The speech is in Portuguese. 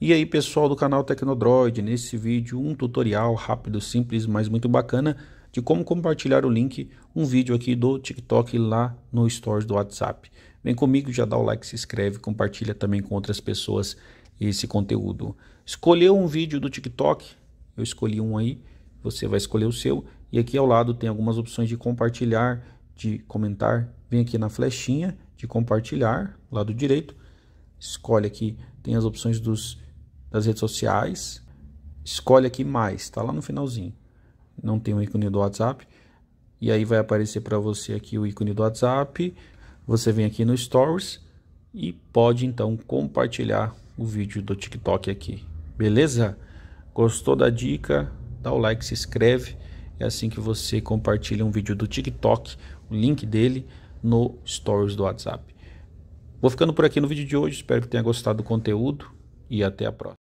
E aí pessoal do canal Tecnodroid, nesse vídeo um tutorial rápido, simples, mas muito bacana de como compartilhar o link, um vídeo aqui do TikTok lá no Stories do WhatsApp. Vem comigo, já dá o like, se inscreve, compartilha também com outras pessoas esse conteúdo. Escolheu um vídeo do TikTok, eu escolhi um aí, você vai escolher o seu e aqui ao lado tem algumas opções de compartilhar, de comentar. Vem aqui na flechinha de compartilhar, lado direito, escolhe aqui, tem as opções dos das redes sociais, escolhe aqui mais, está lá no finalzinho. Não tem o ícone do WhatsApp. E aí vai aparecer para você aqui o ícone do WhatsApp. Você vem aqui no Stories e pode então compartilhar o vídeo do TikTok aqui. Beleza? Gostou da dica? Dá o like, se inscreve. É assim que você compartilha um vídeo do TikTok, o link dele no Stories do WhatsApp. Vou ficando por aqui no vídeo de hoje. Espero que tenha gostado do conteúdo e até a próxima.